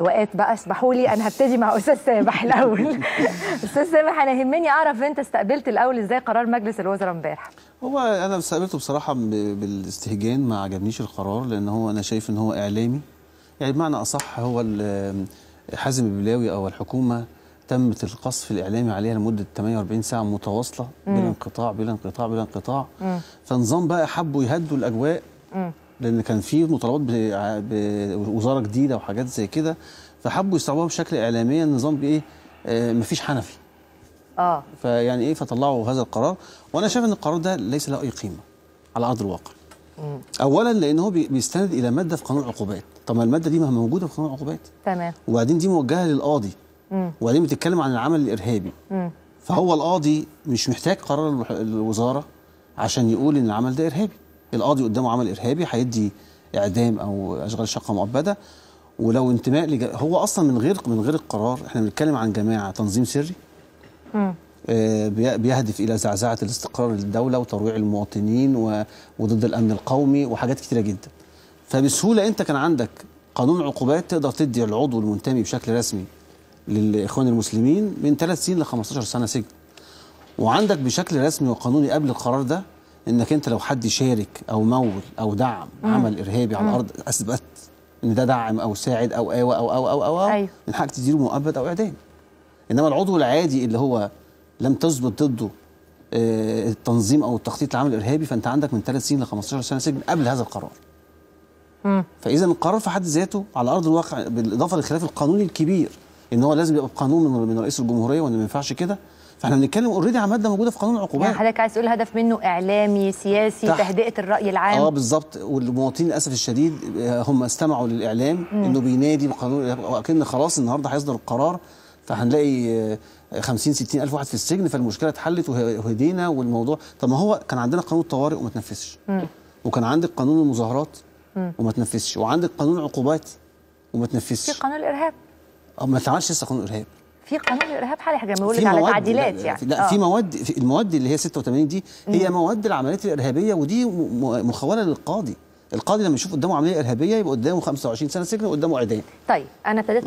وقت بقى اسمحوا لي انا هبتدي مع استاذ سامح الاول استاذ سامح انا يهمني اعرف انت استقبلت الاول ازاي قرار مجلس الوزراء امبارح هو انا استقبلته بصراحه بالاستهجان ما عجبنيش القرار لان هو انا شايف ان هو اعلامي يعني بمعنى اصح هو حازم البلاوي او الحكومه تمت القصف الاعلامي عليها لمده 48 ساعه متواصله بلا انقطاع بلا انقطاع بلا انقطاع فنظام بقى حبوا يهدوا الاجواء لان كان في مطالبات بوزاره جديده وحاجات زي كده فحبوا يصعبوها بشكل اعلاميا النظام يعني بايه آه مفيش حنفي اه فيعني ايه فطلعوا هذا القرار وانا شايف ان القرار ده ليس له اي قيمه على ارض الواقع مم. اولا لان هو بيستند الى ماده في قانون العقوبات طب ما الماده دي ما موجوده في قانون العقوبات تمام وبعدين دي موجهه للقاضي مم. وبعدين بتتكلم عن العمل الارهابي مم. فهو القاضي مش محتاج قرار الوزاره عشان يقول ان العمل ده ارهابي القاضي قدامه عمل ارهابي هيدي اعدام او اشغال شقه مؤبده ولو انتماء لج... هو اصلا من غير من غير القرار احنا بنتكلم عن جماعه تنظيم سري آه، بيهدف الى زعزعه الاستقرار للدوله وترويع المواطنين و... وضد الامن القومي وحاجات كثيره جدا فبسهوله انت كان عندك قانون عقوبات تقدر تدي العضو المنتمي بشكل رسمي للاخوان المسلمين من 3 سنين ل 15 سنه سجن وعندك بشكل رسمي وقانوني قبل القرار ده انك انت لو حد شارك او مول او دعم مم. عمل ارهابي مم. على الارض اثبت ان ده دعم او ساعد او اوى او او او او, أو أيوه. من حقك تديله مؤبد او اعدام انما العضو العادي اللي هو لم تثبت ضده آه، التنظيم او التخطيط لعمل ارهابي فانت عندك من 3 سنين ل 15 سنه سجن قبل هذا القرار. امم فاذا القرار في حد ذاته على ارض الواقع بالاضافه للخلاف القانوني الكبير ان هو لازم يبقى بقانون من رئيس الجمهوريه وان ما ينفعش كده فاحنا بنتكلم اوريدي على ماده موجوده في قانون العقوبات يعني حضرتك عايز تقول هدف منه اعلامي سياسي تهدئه الراي العام اه بالظبط والمواطنين للاسف الشديد آه، هم استمعوا للاعلام مم. انه بينادي بقانون اكن خلاص النهارده هيصدر القرار فهنلاقي 50 آه، 60 الف واحد في السجن فالمشكله اتحلت وهدينا والموضوع طب ما هو كان عندنا قانون الطوارئ وما تنفذش وكان عندك قانون المظاهرات وما تنفذش وعندك قانون العقوبات وما تنفذش في قانون الارهاب آه، ما اتعملش لسه قانون الارهاب في قانون الارهاب حالي حاجه لك على تعديلات يعني لا آه. في مواد في المواد اللي هي 86 دي هي مم. مواد العمليات الارهابيه ودي مخوله للقاضي القاضي لما يشوف قدامه عمليه ارهابيه يبقى قدامه 25 سنه سجن وقدامه اعدام طيب انا ابتديت